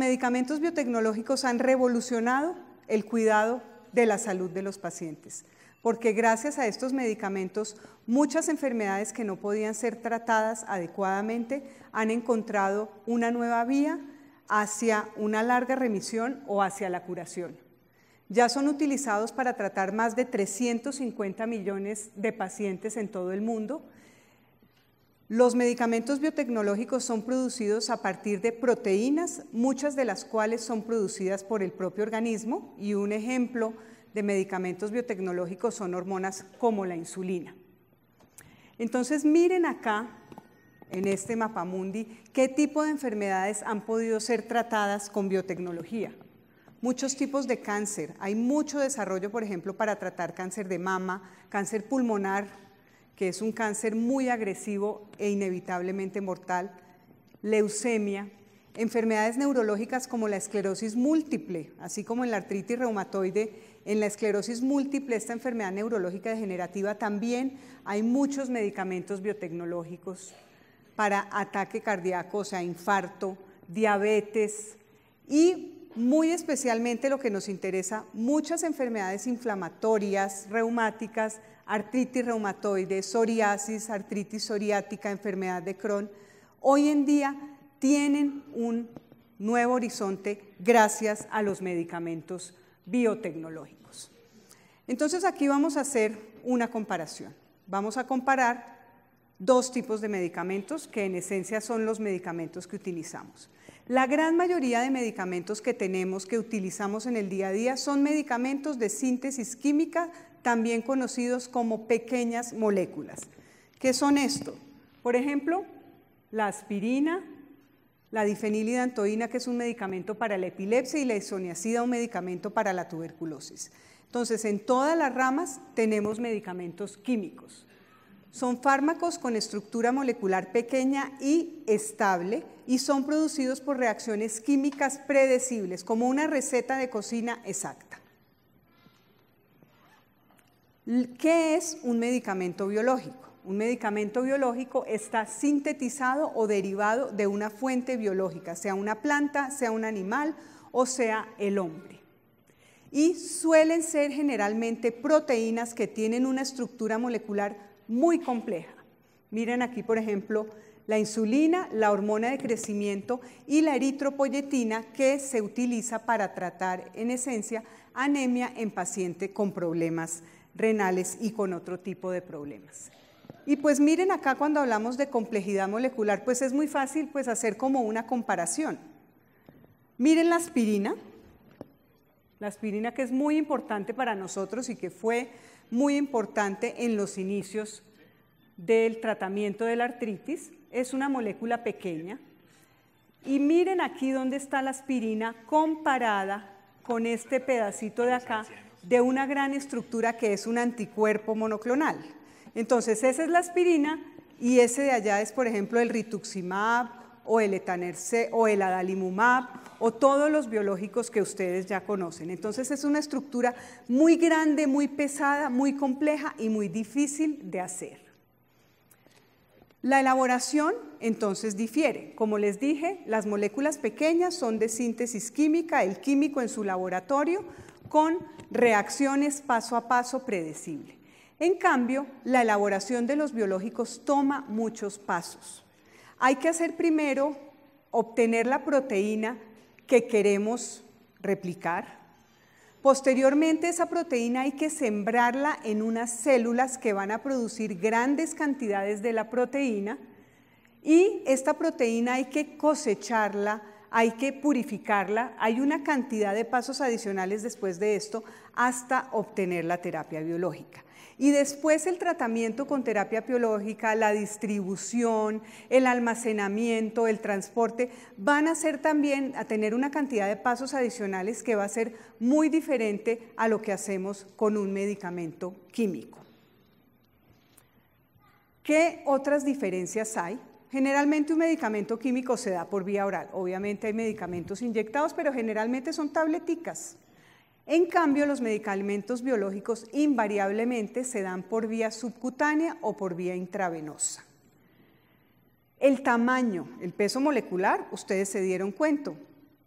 medicamentos biotecnológicos han revolucionado el cuidado de la salud de los pacientes, porque gracias a estos medicamentos muchas enfermedades que no podían ser tratadas adecuadamente han encontrado una nueva vía hacia una larga remisión o hacia la curación. Ya son utilizados para tratar más de 350 millones de pacientes en todo el mundo los medicamentos biotecnológicos son producidos a partir de proteínas, muchas de las cuales son producidas por el propio organismo y un ejemplo de medicamentos biotecnológicos son hormonas como la insulina. Entonces miren acá en este mapamundi qué tipo de enfermedades han podido ser tratadas con biotecnología. Muchos tipos de cáncer, hay mucho desarrollo, por ejemplo, para tratar cáncer de mama, cáncer pulmonar, que es un cáncer muy agresivo e inevitablemente mortal, leucemia, enfermedades neurológicas como la esclerosis múltiple, así como en la artritis reumatoide, en la esclerosis múltiple, esta enfermedad neurológica degenerativa, también hay muchos medicamentos biotecnológicos para ataque cardíaco, o sea, infarto, diabetes y muy especialmente lo que nos interesa, muchas enfermedades inflamatorias, reumáticas, artritis reumatoide, psoriasis, artritis psoriática, enfermedad de Crohn, hoy en día tienen un nuevo horizonte gracias a los medicamentos biotecnológicos. Entonces aquí vamos a hacer una comparación. Vamos a comparar dos tipos de medicamentos que en esencia son los medicamentos que utilizamos. La gran mayoría de medicamentos que tenemos, que utilizamos en el día a día, son medicamentos de síntesis química también conocidos como pequeñas moléculas. ¿Qué son esto? Por ejemplo, la aspirina, la difenilidantoína, que es un medicamento para la epilepsia, y la isoniacida, un medicamento para la tuberculosis. Entonces, en todas las ramas tenemos medicamentos químicos. Son fármacos con estructura molecular pequeña y estable y son producidos por reacciones químicas predecibles, como una receta de cocina exacta. ¿Qué es un medicamento biológico? Un medicamento biológico está sintetizado o derivado de una fuente biológica, sea una planta, sea un animal o sea el hombre. Y suelen ser generalmente proteínas que tienen una estructura molecular muy compleja. Miren aquí, por ejemplo, la insulina, la hormona de crecimiento y la eritropoyetina que se utiliza para tratar en esencia anemia en paciente con problemas renales y con otro tipo de problemas. Y pues miren acá cuando hablamos de complejidad molecular, pues es muy fácil pues, hacer como una comparación. Miren la aspirina, la aspirina que es muy importante para nosotros y que fue muy importante en los inicios del tratamiento de la artritis, es una molécula pequeña. Y miren aquí dónde está la aspirina comparada con este pedacito de acá, de una gran estructura que es un anticuerpo monoclonal. Entonces, esa es la aspirina y ese de allá es, por ejemplo, el rituximab o el etanerce o el adalimumab o todos los biológicos que ustedes ya conocen. Entonces, es una estructura muy grande, muy pesada, muy compleja y muy difícil de hacer. La elaboración entonces difiere. Como les dije, las moléculas pequeñas son de síntesis química, el químico en su laboratorio con reacciones paso a paso predecible. En cambio, la elaboración de los biológicos toma muchos pasos. Hay que hacer primero obtener la proteína que queremos replicar. Posteriormente esa proteína hay que sembrarla en unas células que van a producir grandes cantidades de la proteína y esta proteína hay que cosecharla hay que purificarla, hay una cantidad de pasos adicionales después de esto hasta obtener la terapia biológica. Y después el tratamiento con terapia biológica, la distribución, el almacenamiento, el transporte, van a ser también a tener una cantidad de pasos adicionales que va a ser muy diferente a lo que hacemos con un medicamento químico. ¿Qué otras diferencias hay? generalmente un medicamento químico se da por vía oral. Obviamente hay medicamentos inyectados, pero generalmente son tableticas. En cambio, los medicamentos biológicos invariablemente se dan por vía subcutánea o por vía intravenosa. El tamaño, el peso molecular, ustedes se dieron cuenta.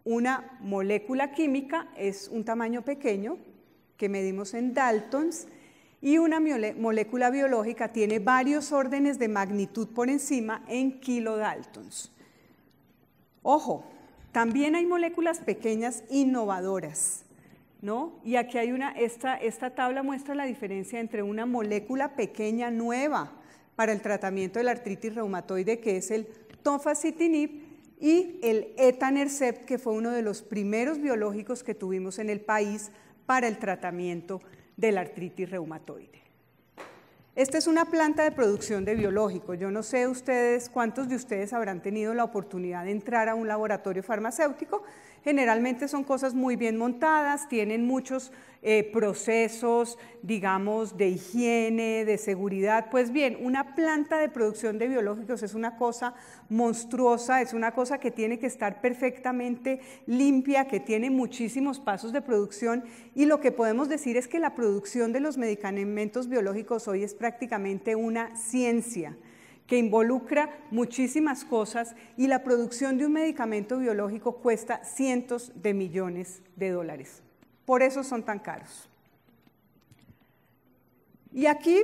Una molécula química es un tamaño pequeño que medimos en Daltons y una molécula biológica tiene varios órdenes de magnitud por encima en kilodaltons. Ojo, también hay moléculas pequeñas innovadoras, ¿no? Y aquí hay una, esta, esta tabla muestra la diferencia entre una molécula pequeña nueva para el tratamiento de la artritis reumatoide, que es el tofacitinib, y el etanercept, que fue uno de los primeros biológicos que tuvimos en el país para el tratamiento de la artritis reumatoide. Esta es una planta de producción de biológicos. Yo no sé ustedes cuántos de ustedes habrán tenido la oportunidad de entrar a un laboratorio farmacéutico generalmente son cosas muy bien montadas, tienen muchos eh, procesos, digamos, de higiene, de seguridad. Pues bien, una planta de producción de biológicos es una cosa monstruosa, es una cosa que tiene que estar perfectamente limpia, que tiene muchísimos pasos de producción y lo que podemos decir es que la producción de los medicamentos biológicos hoy es prácticamente una ciencia que involucra muchísimas cosas y la producción de un medicamento biológico cuesta cientos de millones de dólares. Por eso son tan caros. Y aquí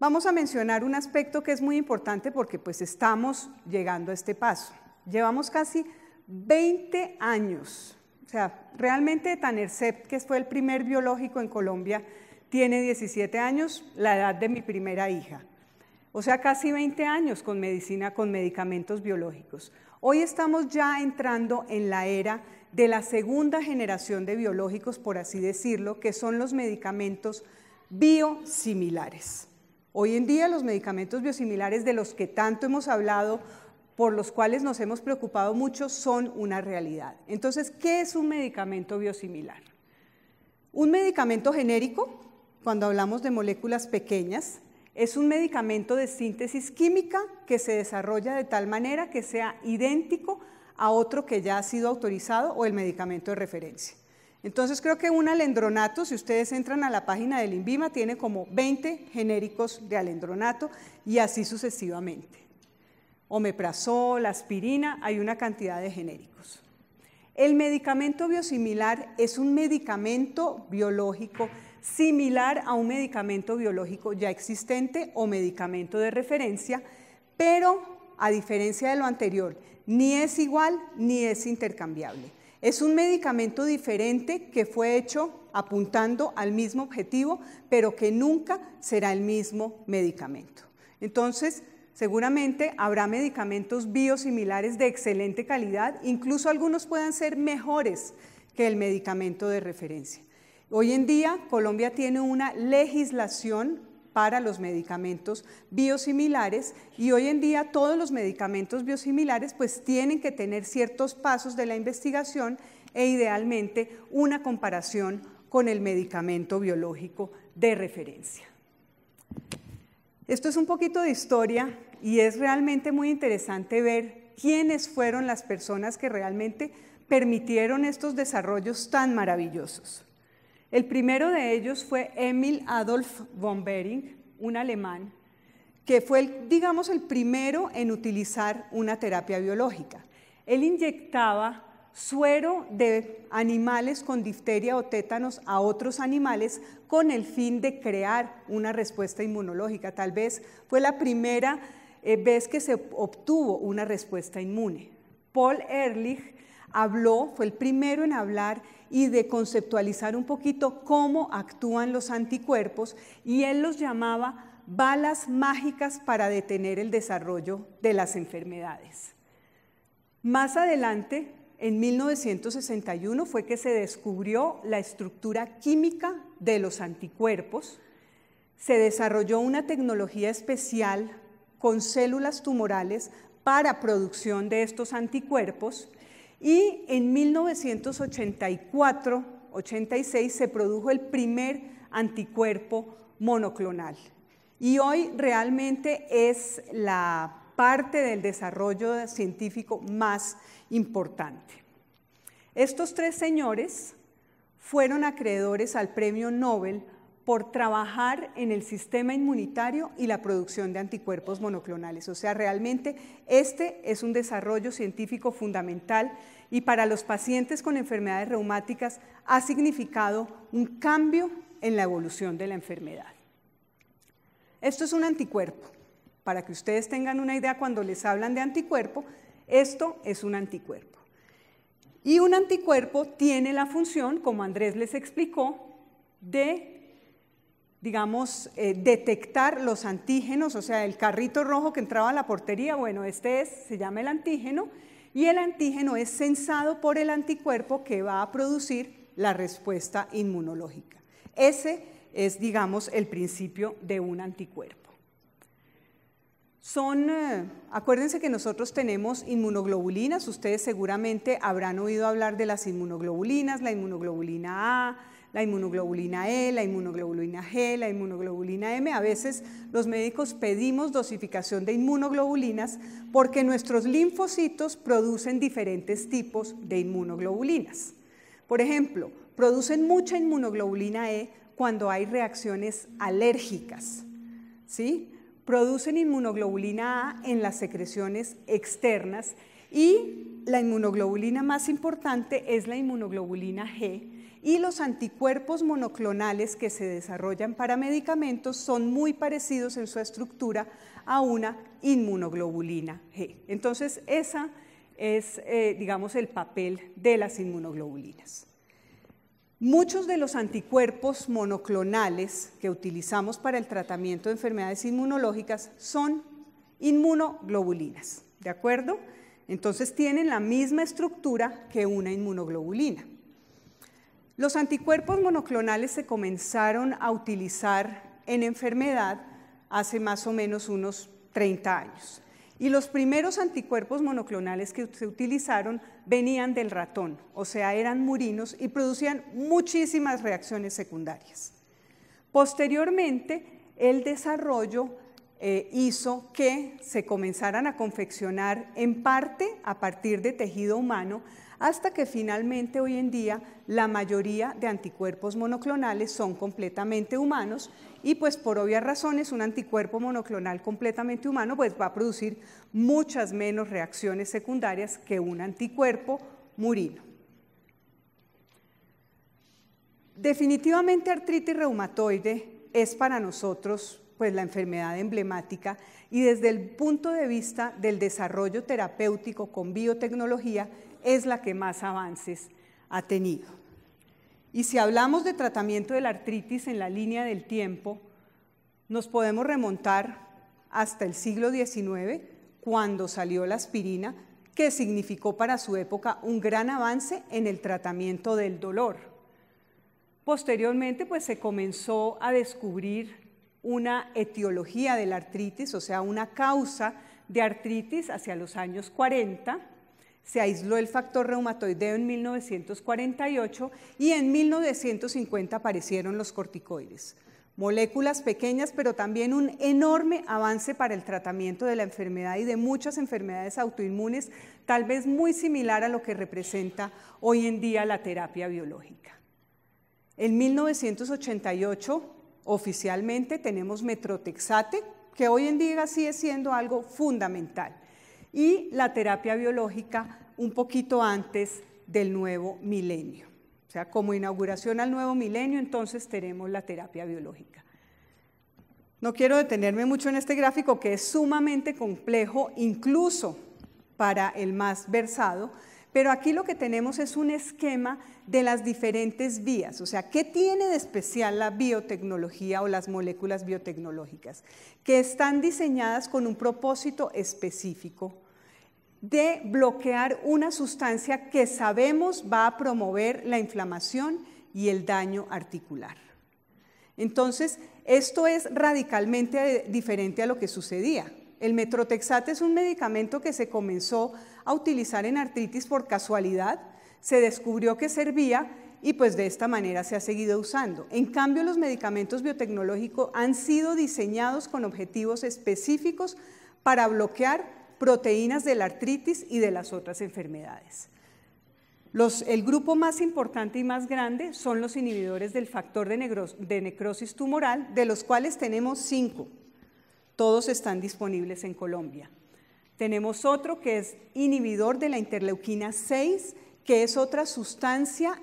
vamos a mencionar un aspecto que es muy importante porque pues estamos llegando a este paso. Llevamos casi 20 años, o sea, realmente Tanercept, que fue el primer biológico en Colombia, tiene 17 años, la edad de mi primera hija o sea, casi 20 años con medicina, con medicamentos biológicos. Hoy estamos ya entrando en la era de la segunda generación de biológicos, por así decirlo, que son los medicamentos biosimilares. Hoy en día los medicamentos biosimilares de los que tanto hemos hablado, por los cuales nos hemos preocupado mucho, son una realidad. Entonces, ¿qué es un medicamento biosimilar? Un medicamento genérico, cuando hablamos de moléculas pequeñas, es un medicamento de síntesis química que se desarrolla de tal manera que sea idéntico a otro que ya ha sido autorizado o el medicamento de referencia. Entonces creo que un alendronato, si ustedes entran a la página del INVIMA, tiene como 20 genéricos de alendronato y así sucesivamente. Omeprazol, aspirina, hay una cantidad de genéricos. El medicamento biosimilar es un medicamento biológico similar a un medicamento biológico ya existente o medicamento de referencia, pero a diferencia de lo anterior, ni es igual ni es intercambiable. Es un medicamento diferente que fue hecho apuntando al mismo objetivo, pero que nunca será el mismo medicamento. Entonces, seguramente habrá medicamentos biosimilares de excelente calidad, incluso algunos puedan ser mejores que el medicamento de referencia. Hoy en día Colombia tiene una legislación para los medicamentos biosimilares y hoy en día todos los medicamentos biosimilares pues tienen que tener ciertos pasos de la investigación e idealmente una comparación con el medicamento biológico de referencia. Esto es un poquito de historia y es realmente muy interesante ver quiénes fueron las personas que realmente permitieron estos desarrollos tan maravillosos. El primero de ellos fue Emil Adolf von Behring, un alemán, que fue, digamos, el primero en utilizar una terapia biológica. Él inyectaba suero de animales con difteria o tétanos a otros animales con el fin de crear una respuesta inmunológica. Tal vez fue la primera eh, vez que se obtuvo una respuesta inmune. Paul Ehrlich habló, fue el primero en hablar y de conceptualizar un poquito cómo actúan los anticuerpos y él los llamaba balas mágicas para detener el desarrollo de las enfermedades. Más adelante, en 1961, fue que se descubrió la estructura química de los anticuerpos, se desarrolló una tecnología especial con células tumorales para producción de estos anticuerpos y en 1984-86 se produjo el primer anticuerpo monoclonal. Y hoy realmente es la parte del desarrollo científico más importante. Estos tres señores fueron acreedores al Premio Nobel por trabajar en el sistema inmunitario y la producción de anticuerpos monoclonales. O sea, realmente este es un desarrollo científico fundamental y para los pacientes con enfermedades reumáticas ha significado un cambio en la evolución de la enfermedad. Esto es un anticuerpo. Para que ustedes tengan una idea cuando les hablan de anticuerpo, esto es un anticuerpo. Y un anticuerpo tiene la función, como Andrés les explicó, de digamos, eh, detectar los antígenos, o sea, el carrito rojo que entraba a la portería, bueno, este es, se llama el antígeno, y el antígeno es sensado por el anticuerpo que va a producir la respuesta inmunológica. Ese es, digamos, el principio de un anticuerpo. Son, eh, acuérdense que nosotros tenemos inmunoglobulinas, ustedes seguramente habrán oído hablar de las inmunoglobulinas, la inmunoglobulina A, la inmunoglobulina E, la inmunoglobulina G, la inmunoglobulina M. A veces los médicos pedimos dosificación de inmunoglobulinas porque nuestros linfocitos producen diferentes tipos de inmunoglobulinas. Por ejemplo, producen mucha inmunoglobulina E cuando hay reacciones alérgicas. ¿sí? Producen inmunoglobulina A en las secreciones externas y la inmunoglobulina más importante es la inmunoglobulina G, y los anticuerpos monoclonales que se desarrollan para medicamentos son muy parecidos en su estructura a una inmunoglobulina G. Entonces, esa es, eh, digamos, el papel de las inmunoglobulinas. Muchos de los anticuerpos monoclonales que utilizamos para el tratamiento de enfermedades inmunológicas son inmunoglobulinas, ¿de acuerdo? Entonces tienen la misma estructura que una inmunoglobulina. Los anticuerpos monoclonales se comenzaron a utilizar en enfermedad hace más o menos unos 30 años. Y los primeros anticuerpos monoclonales que se utilizaron venían del ratón, o sea, eran murinos y producían muchísimas reacciones secundarias. Posteriormente, el desarrollo eh, hizo que se comenzaran a confeccionar en parte a partir de tejido humano hasta que finalmente hoy en día la mayoría de anticuerpos monoclonales son completamente humanos y pues por obvias razones un anticuerpo monoclonal completamente humano pues va a producir muchas menos reacciones secundarias que un anticuerpo murino. Definitivamente artritis reumatoide es para nosotros pues la enfermedad emblemática, y desde el punto de vista del desarrollo terapéutico con biotecnología es la que más avances ha tenido. Y si hablamos de tratamiento de la artritis en la línea del tiempo, nos podemos remontar hasta el siglo XIX, cuando salió la aspirina, que significó para su época un gran avance en el tratamiento del dolor. Posteriormente, pues se comenzó a descubrir una etiología de la artritis, o sea, una causa de artritis hacia los años 40. Se aisló el factor reumatoideo en 1948 y en 1950 aparecieron los corticoides. Moléculas pequeñas, pero también un enorme avance para el tratamiento de la enfermedad y de muchas enfermedades autoinmunes, tal vez muy similar a lo que representa hoy en día la terapia biológica. En 1988, Oficialmente tenemos metrotexate, que hoy en día sigue siendo algo fundamental, y la terapia biológica un poquito antes del nuevo milenio. O sea, como inauguración al nuevo milenio, entonces tenemos la terapia biológica. No quiero detenerme mucho en este gráfico que es sumamente complejo, incluso para el más versado, pero aquí lo que tenemos es un esquema de las diferentes vías, o sea, ¿qué tiene de especial la biotecnología o las moléculas biotecnológicas? Que están diseñadas con un propósito específico de bloquear una sustancia que sabemos va a promover la inflamación y el daño articular. Entonces, esto es radicalmente diferente a lo que sucedía. El metrotexate es un medicamento que se comenzó a utilizar en artritis por casualidad, se descubrió que servía y pues de esta manera se ha seguido usando. En cambio, los medicamentos biotecnológicos han sido diseñados con objetivos específicos para bloquear proteínas de la artritis y de las otras enfermedades. Los, el grupo más importante y más grande son los inhibidores del factor de, de necrosis tumoral, de los cuales tenemos cinco. Todos están disponibles en Colombia. Tenemos otro que es inhibidor de la interleuquina 6, que es otra sustancia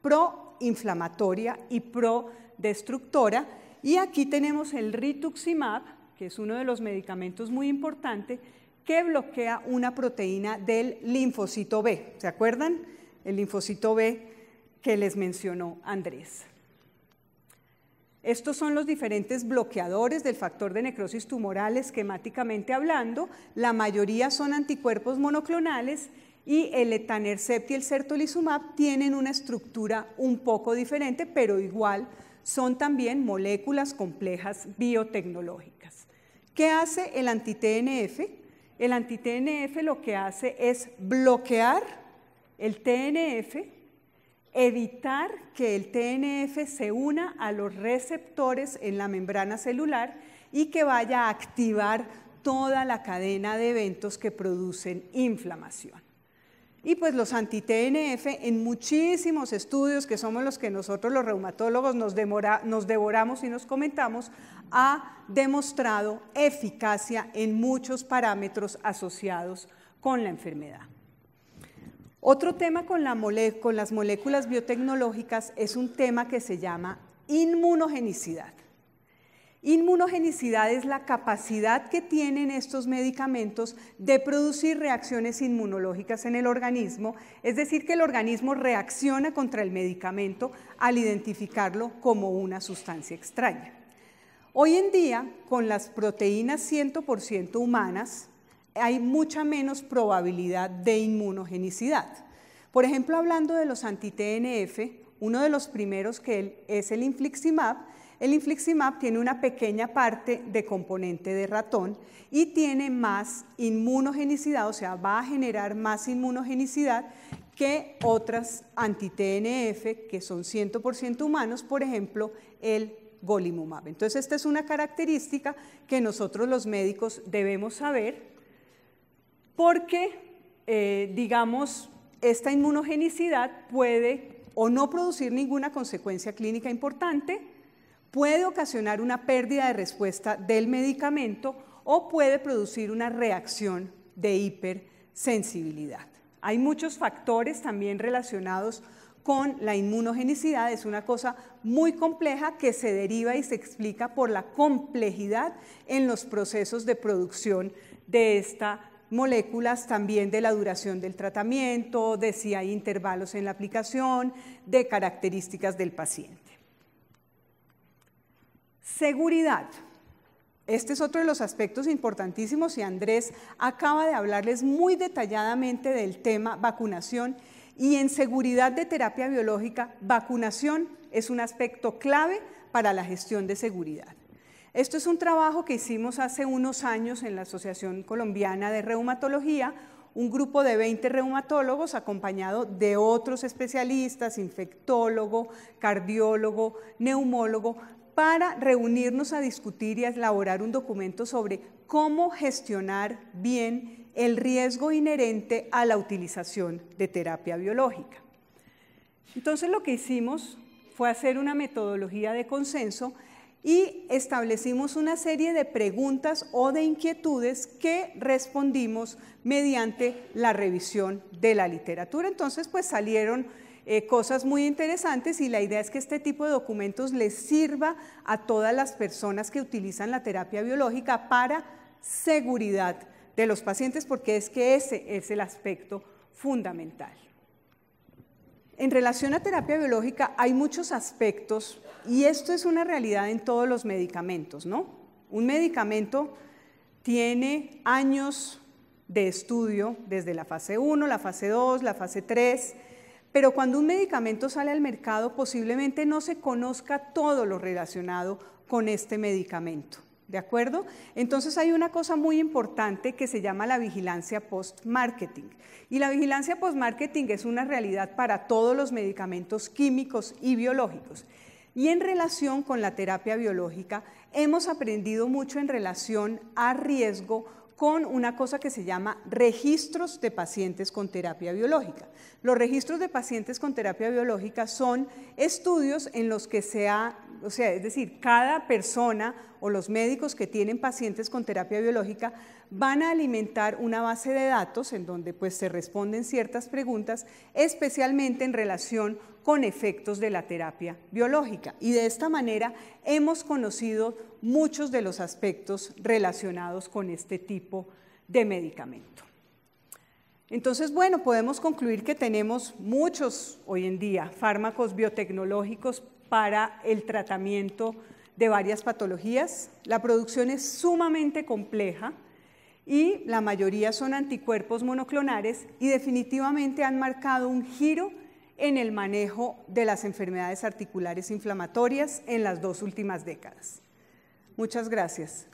proinflamatoria y prodestructora. Y aquí tenemos el rituximab, que es uno de los medicamentos muy importantes, que bloquea una proteína del linfocito B. ¿Se acuerdan? El linfocito B que les mencionó Andrés. Estos son los diferentes bloqueadores del factor de necrosis tumoral esquemáticamente hablando. La mayoría son anticuerpos monoclonales y el etanercept y el certolizumab tienen una estructura un poco diferente, pero igual son también moléculas complejas biotecnológicas. ¿Qué hace el antitnf? El antitnf lo que hace es bloquear el TNF evitar que el TNF se una a los receptores en la membrana celular y que vaya a activar toda la cadena de eventos que producen inflamación. Y pues los anti-TNF en muchísimos estudios, que somos los que nosotros los reumatólogos nos, nos, devoramos y nos comentamos, ha demostrado eficacia en muchos parámetros asociados con la enfermedad. Otro tema con, las moléculas biotecnológicas es un tema que se llama inmunogenicidad. Inmunogenicidad es la capacidad que tienen estos medicamentos de producir reacciones inmunológicas en el organismo, es decir, que el organismo reacciona contra el medicamento al identificarlo como una sustancia extraña. Hoy en día, con las proteínas 100% humanas, hay mucha menos probabilidad de inmunogenicidad. Por ejemplo, hablando de los anti-TNF, uno de los primeros que es el infliximab, el infliximab tiene una pequeña parte de componente de ratón y tiene más inmunogenicidad, o sea, va a generar más inmunogenicidad que otras anti-TNF que son 100% humanos, por ejemplo, el golimumab. Entonces, esta es una característica que nosotros los médicos debemos saber porque, eh, digamos, esta inmunogenicidad puede o no producir ninguna consecuencia clínica importante, puede ocasionar una pérdida de respuesta del medicamento o puede producir una reacción de hipersensibilidad. Hay muchos factores también relacionados con la inmunogenicidad. Es una cosa muy compleja que se deriva y se explica por la complejidad en los procesos de producción de esta moléculas también de la duración del tratamiento, de si hay intervalos en la aplicación, de características del paciente. Seguridad. Este es otro de los aspectos importantísimos y Andrés acaba de hablarles muy detalladamente del tema vacunación y en seguridad de terapia biológica, vacunación es un aspecto clave para la gestión de seguridad. Esto es un trabajo que hicimos hace unos años en la Asociación Colombiana de Reumatología, un grupo de 20 reumatólogos acompañado de otros especialistas, infectólogo, cardiólogo, neumólogo, para reunirnos a discutir y a elaborar un documento sobre cómo gestionar bien el riesgo inherente a la utilización de terapia biológica. Entonces lo que hicimos fue hacer una metodología de consenso y establecimos una serie de preguntas o de inquietudes que respondimos mediante la revisión de la literatura. Entonces, pues salieron eh, cosas muy interesantes y la idea es que este tipo de documentos les sirva a todas las personas que utilizan la terapia biológica para seguridad de los pacientes, porque es que ese es el aspecto fundamental. En relación a terapia biológica hay muchos aspectos y esto es una realidad en todos los medicamentos, ¿no? Un medicamento tiene años de estudio desde la fase 1, la fase 2, la fase 3, pero cuando un medicamento sale al mercado posiblemente no se conozca todo lo relacionado con este medicamento. ¿De acuerdo? Entonces hay una cosa muy importante que se llama la vigilancia post-marketing. Y la vigilancia post-marketing es una realidad para todos los medicamentos químicos y biológicos. Y en relación con la terapia biológica, hemos aprendido mucho en relación a riesgo con una cosa que se llama registros de pacientes con terapia biológica. Los registros de pacientes con terapia biológica son estudios en los que se ha o sea, es decir, cada persona o los médicos que tienen pacientes con terapia biológica van a alimentar una base de datos en donde pues, se responden ciertas preguntas, especialmente en relación con efectos de la terapia biológica. Y de esta manera hemos conocido muchos de los aspectos relacionados con este tipo de medicamento. Entonces, bueno, podemos concluir que tenemos muchos hoy en día fármacos biotecnológicos para el tratamiento de varias patologías. La producción es sumamente compleja y la mayoría son anticuerpos monoclonales y definitivamente han marcado un giro en el manejo de las enfermedades articulares inflamatorias en las dos últimas décadas. Muchas gracias.